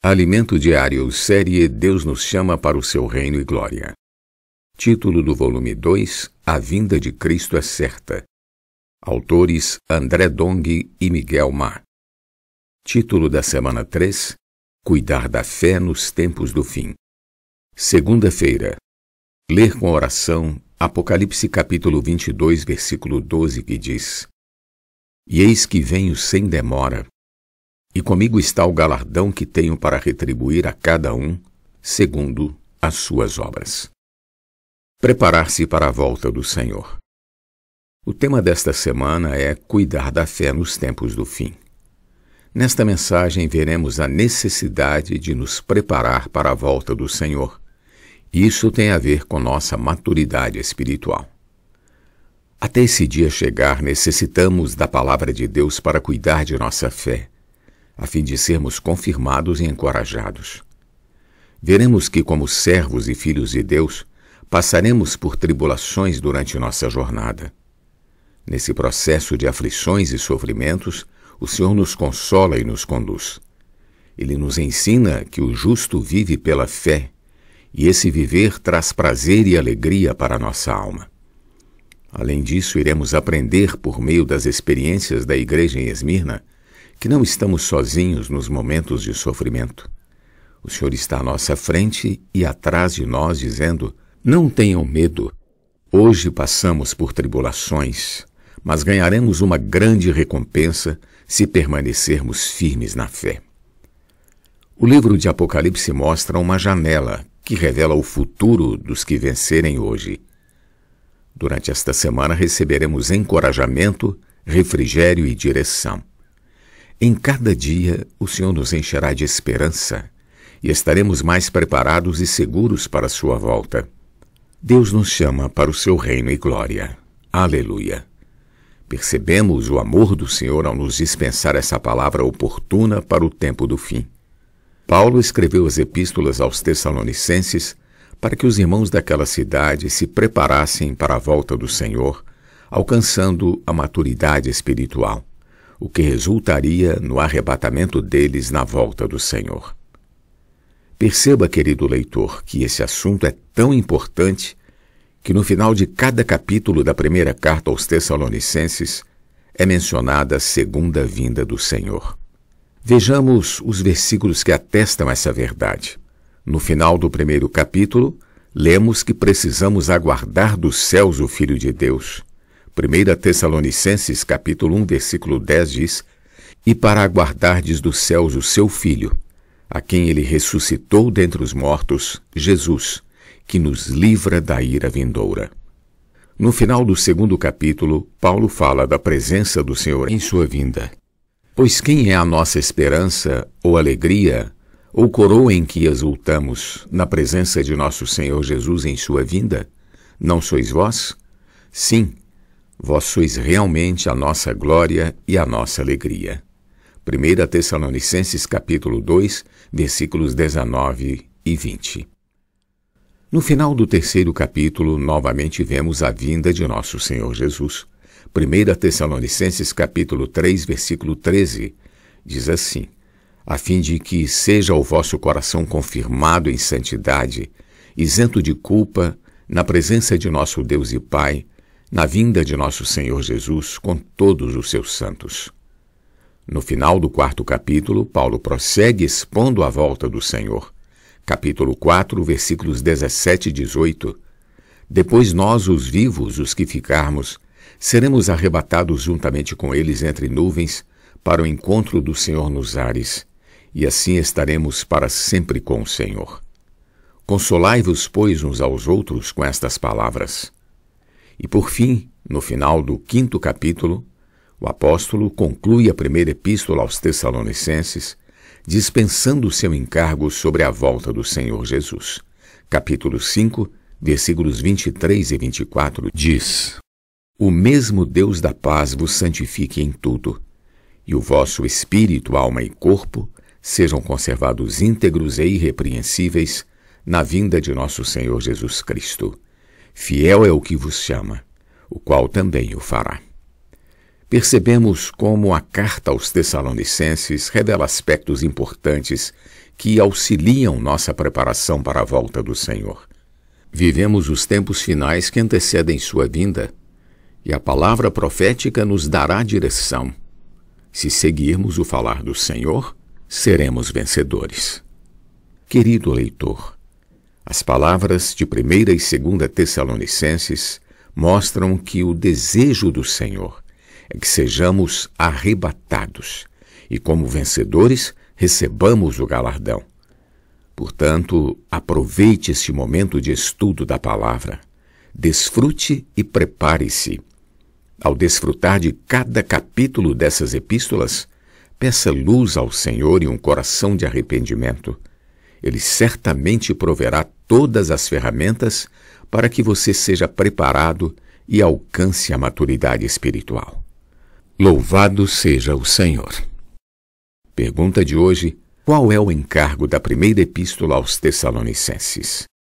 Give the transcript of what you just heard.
Alimento Diário Série Deus nos chama para o seu reino e glória. Título do volume 2 A vinda de Cristo é certa. Autores André Dong e Miguel Ma. Título da semana 3 Cuidar da fé nos tempos do fim. Segunda-feira. Ler com oração Apocalipse capítulo 22 versículo 12 que diz: E eis que venho sem demora e comigo está o galardão que tenho para retribuir a cada um, segundo as suas obras. Preparar-se para a volta do Senhor. O tema desta semana é Cuidar da fé nos tempos do fim. Nesta mensagem veremos a necessidade de nos preparar para a volta do Senhor. Isso tem a ver com nossa maturidade espiritual. Até esse dia chegar, necessitamos da palavra de Deus para cuidar de nossa fé a fim de sermos confirmados e encorajados. Veremos que, como servos e filhos de Deus, passaremos por tribulações durante nossa jornada. Nesse processo de aflições e sofrimentos, o Senhor nos consola e nos conduz. Ele nos ensina que o justo vive pela fé, e esse viver traz prazer e alegria para a nossa alma. Além disso, iremos aprender, por meio das experiências da igreja em Esmirna, que não estamos sozinhos nos momentos de sofrimento. O Senhor está à nossa frente e atrás de nós, dizendo: Não tenham medo. Hoje passamos por tribulações, mas ganharemos uma grande recompensa se permanecermos firmes na fé. O livro de Apocalipse mostra uma janela que revela o futuro dos que vencerem hoje. Durante esta semana receberemos encorajamento, refrigério e direção. Em cada dia, o Senhor nos encherá de esperança e estaremos mais preparados e seguros para Sua volta. Deus nos chama para o seu reino e glória. Aleluia! Percebemos o amor do Senhor ao nos dispensar essa palavra oportuna para o tempo do fim. Paulo escreveu as epístolas aos Tessalonicenses para que os irmãos daquela cidade se preparassem para a volta do Senhor, alcançando a maturidade espiritual o que resultaria no arrebatamento deles na volta do Senhor. Perceba, querido leitor, que esse assunto é tão importante que no final de cada capítulo da primeira carta aos Tessalonicenses é mencionada a segunda vinda do Senhor. Vejamos os versículos que atestam essa verdade. No final do primeiro capítulo, lemos que precisamos aguardar dos céus o Filho de Deus, 1 Tessalonicenses capítulo 1, versículo 10 diz: E para aguardardes dos céus o seu Filho, a quem ele ressuscitou dentre os mortos, Jesus, que nos livra da ira vindoura. No final do segundo capítulo, Paulo fala da presença do Senhor em sua vinda. Pois quem é a nossa esperança ou alegria ou coroa em que exultamos na presença de nosso Senhor Jesus em sua vinda? Não sois vós? Sim, Vós sois realmente a nossa glória e a nossa alegria. 1 Tessalonicenses capítulo 2, versículos 19 e 20. No final do terceiro capítulo, novamente vemos a vinda de nosso Senhor Jesus. 1 Tessalonicenses capítulo 3, versículo 13, diz assim: A fim de que seja o vosso coração confirmado em santidade, isento de culpa, na presença de nosso Deus e Pai, na vinda de nosso Senhor Jesus com todos os seus santos. No final do quarto capítulo, Paulo prossegue expondo a volta do Senhor. Capítulo 4, versículos 17 e 18. Depois nós, os vivos, os que ficarmos, seremos arrebatados juntamente com eles entre nuvens para o encontro do Senhor nos ares, e assim estaremos para sempre com o Senhor. Consolai-vos, pois, uns aos outros com estas palavras. E por fim, no final do quinto capítulo, o apóstolo conclui a primeira epístola aos Tessalonicenses, dispensando seu encargo sobre a volta do Senhor Jesus. Capítulo 5, versículos 23 e 24 diz: O mesmo Deus da paz vos santifique em tudo, e o vosso espírito, alma e corpo sejam conservados íntegros e irrepreensíveis na vinda de nosso Senhor Jesus Cristo. Fiel é o que vos chama, o qual também o fará. Percebemos como a carta aos Tessalonicenses revela aspectos importantes que auxiliam nossa preparação para a volta do Senhor. Vivemos os tempos finais que antecedem sua vinda, e a palavra profética nos dará direção. Se seguirmos o falar do Senhor, seremos vencedores. Querido leitor, as palavras de 1 e 2 Tessalonicenses mostram que o desejo do Senhor é que sejamos arrebatados e, como vencedores, recebamos o galardão. Portanto, aproveite este momento de estudo da palavra, desfrute e prepare-se. Ao desfrutar de cada capítulo dessas epístolas, peça luz ao Senhor e um coração de arrependimento. Ele certamente proverá todas as ferramentas para que você seja preparado e alcance a maturidade espiritual. Louvado seja o Senhor. Pergunta de hoje: qual é o encargo da primeira epístola aos Tessalonicenses?